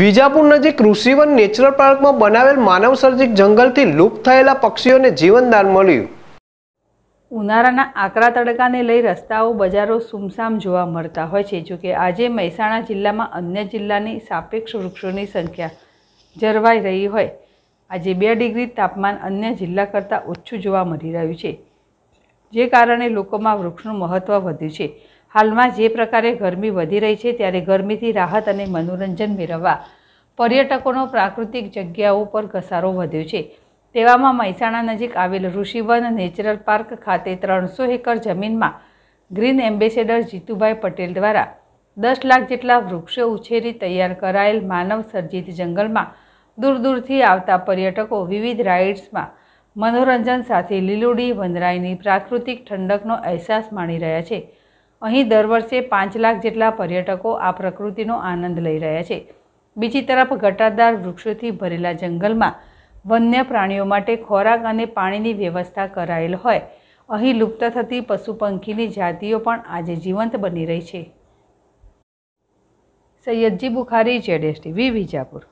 વિજાપુર નજીક ઋષિવન નેચરલ પાર્કમાં બનાવેલ માનવસર્જિક જંગલથી લુપ્ત થયેલા પક્ષીઓને જીવનદાન મળ્યું ઉનાળાના આકરા તડકાને લઈ રસ્તાઓ બજારો સુમસામ જોવા મળતા હોય છે જોકે આજે મહેસાણા જિલ્લામાં અન્ય જિલ્લાની સાપેક્ષ વૃક્ષોની સંખ્યા જળવાઈ રહી હોય આજે બે ડિગ્રી તાપમાન અન્ય જિલ્લા કરતાં ઓછું જોવા મળી રહ્યું છે જે કારણે લોકોમાં વૃક્ષનું મહત્ત્વ વધ્યું છે હાલમાં જે પ્રકારે ગરમી વધી રહી છે ત્યારે ગરમીથી રાહત અને મનોરંજન મેળવવા પર્યટકોનો પ્રાકૃતિક જગ્યાઓ પર ઘસારો વધ્યો છે તેવામાં મહેસાણા નજીક આવેલ ઋષિવન નેચરલ પાર્ક ખાતે ત્રણસો એકર જમીનમાં ગ્રીન એમ્બેસેડર જીતુભાઈ પટેલ દ્વારા દસ લાખ જેટલા વૃક્ષો ઉછેરી તૈયાર કરાયેલ માનવ સર્જિત જંગલમાં દૂર દૂરથી આવતા પર્યટકો વિવિધ રાઇડ્સમાં મનોરંજન સાથે લીલુડી વનરાઈની પ્રાકૃતિક ઠંડકનો અહેસાસ માણી રહ્યા છે અહીં દર વર્ષે પાંચ લાખ જેટલા પર્યટકો આ પ્રકૃતિનો આનંદ લઈ રહ્યા છે બીજી તરફ ઘટાદાર વૃક્ષોથી ભરેલા જંગલમાં વન્ય પ્રાણીઓ માટે ખોરાક અને પાણીની વ્યવસ્થા કરાયેલ હોય અહીં લુપ્ત થતી પશુ પંખીની જાતિઓ પણ આજે જીવંત બની રહી છે સૈયદજી બુખારી જેડેસ ટીવી વિજાપુર